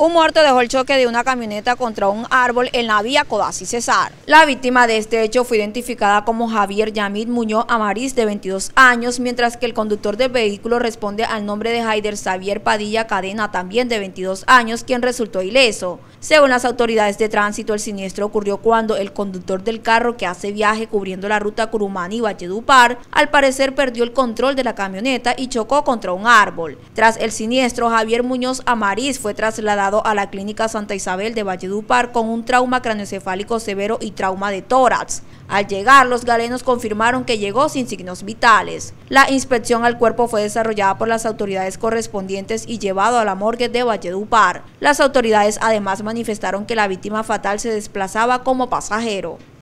Un muerto dejó el choque de una camioneta contra un árbol en la vía Codazzi Cesar. La víctima de este hecho fue identificada como Javier Yamid Muñoz Amariz, de 22 años, mientras que el conductor del vehículo responde al nombre de Haider Xavier Padilla Cadena, también de 22 años, quien resultó ileso. Según las autoridades de tránsito, el siniestro ocurrió cuando el conductor del carro que hace viaje cubriendo la ruta y valledupar al parecer perdió el control de la camioneta y chocó contra un árbol. Tras el siniestro, Javier Muñoz Amariz fue trasladado a la Clínica Santa Isabel de Valledupar con un trauma craneocefálico severo y trauma de tórax. Al llegar, los galenos confirmaron que llegó sin signos vitales. La inspección al cuerpo fue desarrollada por las autoridades correspondientes y llevado a la morgue de Valledupar. Las autoridades además manifestaron que la víctima fatal se desplazaba como pasajero.